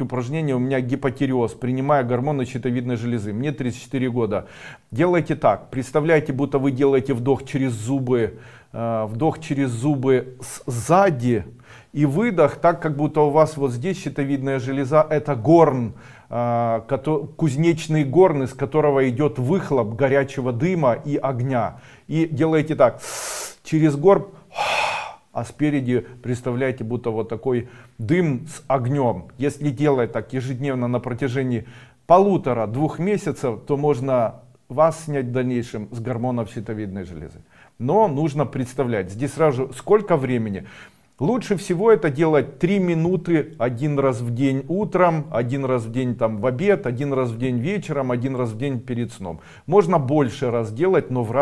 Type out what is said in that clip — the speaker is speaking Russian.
упражнение, у меня гипотиреоз, принимая гормоны щитовидной железы, мне 34 года. Делайте так, представляете, будто вы делаете вдох через зубы, э, вдох через зубы сзади и выдох, так как будто у вас вот здесь щитовидная железа, это горн, э, кузнечный горн, из которого идет выхлоп горячего дыма и огня. И делаете так, через горб а спереди, представляете, будто вот такой дым с огнем. Если делать так ежедневно на протяжении полутора-двух месяцев, то можно вас снять в дальнейшем с гормонов щитовидной железы. Но нужно представлять, здесь сразу сколько времени. Лучше всего это делать три минуты один раз в день утром, один раз в день там в обед, один раз в день вечером, один раз в день перед сном. Можно больше раз делать, но в раз